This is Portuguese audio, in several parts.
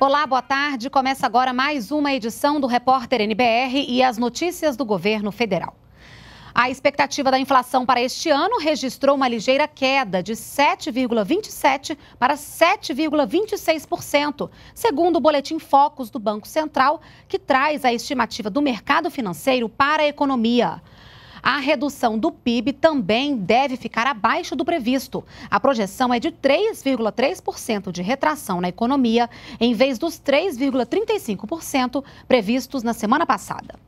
Olá, boa tarde. Começa agora mais uma edição do Repórter NBR e as notícias do governo federal. A expectativa da inflação para este ano registrou uma ligeira queda de 7,27% para 7,26%, segundo o boletim Focus do Banco Central, que traz a estimativa do mercado financeiro para a economia. A redução do PIB também deve ficar abaixo do previsto. A projeção é de 3,3% de retração na economia, em vez dos 3,35% previstos na semana passada.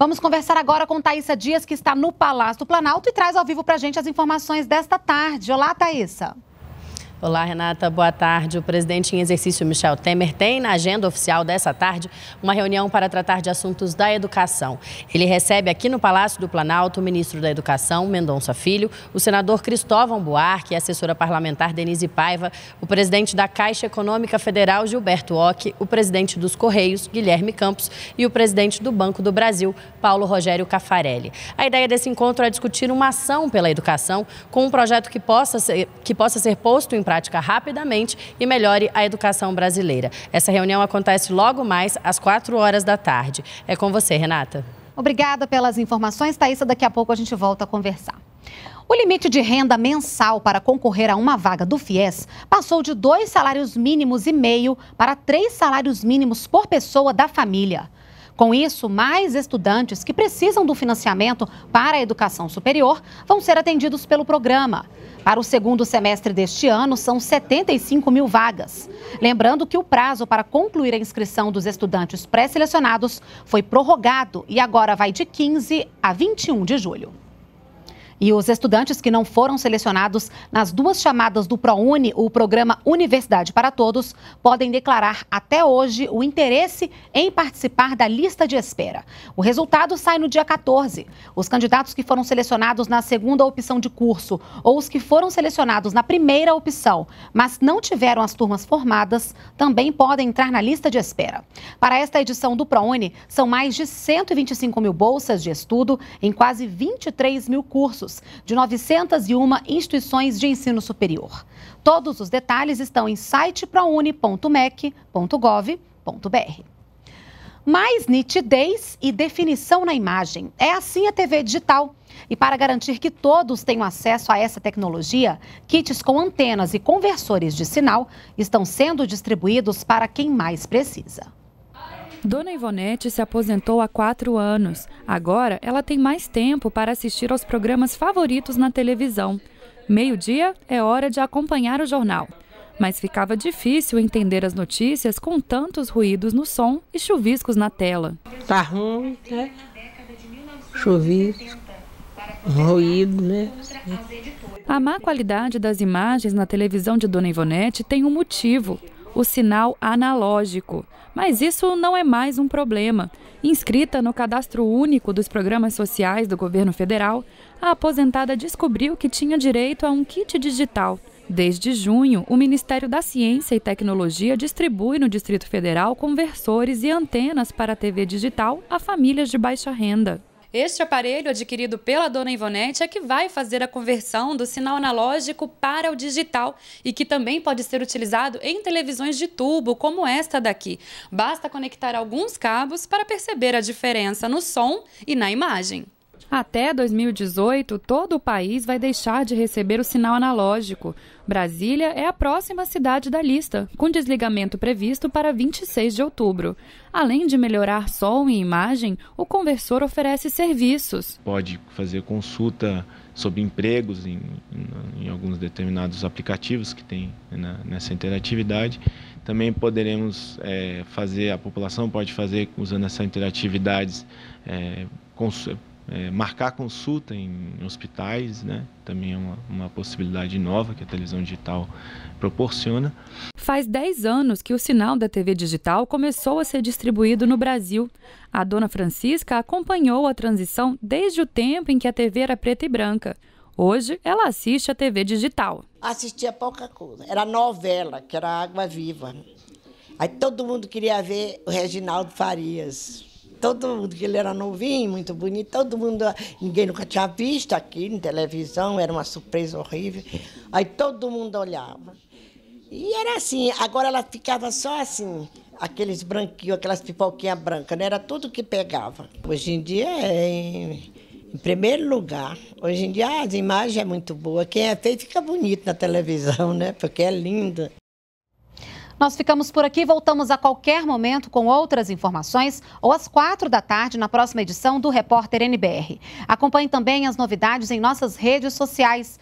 Vamos conversar agora com Thaisa Dias, que está no Palácio do Planalto e traz ao vivo para a gente as informações desta tarde. Olá, Thaisa. Olá, Renata. Boa tarde. O presidente em exercício Michel Temer tem na agenda oficial dessa tarde uma reunião para tratar de assuntos da educação. Ele recebe aqui no Palácio do Planalto o ministro da Educação, Mendonça Filho, o senador Cristóvão Buarque, a assessora parlamentar Denise Paiva, o presidente da Caixa Econômica Federal, Gilberto Ock, o presidente dos Correios, Guilherme Campos, e o presidente do Banco do Brasil, Paulo Rogério Cafarelli. A ideia desse encontro é discutir uma ação pela educação com um projeto que possa ser, que possa ser posto em prática rapidamente e melhore a educação brasileira. Essa reunião acontece logo mais às 4 horas da tarde. É com você, Renata. Obrigada pelas informações, Thaisa. Daqui a pouco a gente volta a conversar. O limite de renda mensal para concorrer a uma vaga do FIES passou de dois salários mínimos e meio para três salários mínimos por pessoa da família. Com isso, mais estudantes que precisam do financiamento para a educação superior vão ser atendidos pelo programa. Para o segundo semestre deste ano, são 75 mil vagas. Lembrando que o prazo para concluir a inscrição dos estudantes pré-selecionados foi prorrogado e agora vai de 15 a 21 de julho. E os estudantes que não foram selecionados nas duas chamadas do ProUni, o programa Universidade para Todos, podem declarar até hoje o interesse em participar da lista de espera. O resultado sai no dia 14. Os candidatos que foram selecionados na segunda opção de curso ou os que foram selecionados na primeira opção, mas não tiveram as turmas formadas, também podem entrar na lista de espera. Para esta edição do ProUni, são mais de 125 mil bolsas de estudo em quase 23 mil cursos alunos de 901 instituições de ensino superior. Todos os detalhes estão em site.proune.mec.gov.br. Mais nitidez e definição na imagem. É assim a TV digital. E para garantir que todos tenham acesso a essa tecnologia, kits com antenas e conversores de sinal estão sendo distribuídos para quem mais precisa. Dona Ivonete se aposentou há quatro anos. Agora ela tem mais tempo para assistir aos programas favoritos na televisão. Meio-dia é hora de acompanhar o jornal. Mas ficava difícil entender as notícias com tantos ruídos no som e chuviscos na tela. Tá ruim, né? Chuvisco, ruído, né? A má qualidade das imagens na televisão de Dona Ivonete tem um motivo o sinal analógico. Mas isso não é mais um problema. Inscrita no cadastro único dos programas sociais do governo federal, a aposentada descobriu que tinha direito a um kit digital. Desde junho, o Ministério da Ciência e Tecnologia distribui no Distrito Federal conversores e antenas para a TV digital a famílias de baixa renda. Este aparelho, adquirido pela dona Ivonete, é que vai fazer a conversão do sinal analógico para o digital e que também pode ser utilizado em televisões de tubo, como esta daqui. Basta conectar alguns cabos para perceber a diferença no som e na imagem. Até 2018, todo o país vai deixar de receber o sinal analógico. Brasília é a próxima cidade da lista, com desligamento previsto para 26 de outubro. Além de melhorar som e imagem, o conversor oferece serviços. Pode fazer consulta sobre empregos em, em, em alguns determinados aplicativos que tem né, nessa interatividade. Também poderemos é, fazer, a população pode fazer usando essas interatividades. É, é, marcar consulta em hospitais, né? Também é uma, uma possibilidade nova que a televisão digital proporciona. Faz 10 anos que o sinal da TV digital começou a ser distribuído no Brasil. A dona Francisca acompanhou a transição desde o tempo em que a TV era preta e branca. Hoje, ela assiste a TV digital. Assistia pouca coisa. Era novela, que era Água Viva. Aí todo mundo queria ver o Reginaldo Farias todo mundo, que ele era novinho, muito bonito, todo mundo, ninguém nunca tinha visto aqui em televisão, era uma surpresa horrível. Aí todo mundo olhava. E era assim, agora ela ficava só assim, aqueles branquinhos, aquelas pipoquinhas brancas, não né? era tudo que pegava. Hoje em dia é em, em primeiro lugar. Hoje em dia as imagens é muito boa. Quem é feio fica bonito na televisão, né? Porque é linda. Nós ficamos por aqui, voltamos a qualquer momento com outras informações ou às quatro da tarde na próxima edição do Repórter NBR. Acompanhe também as novidades em nossas redes sociais.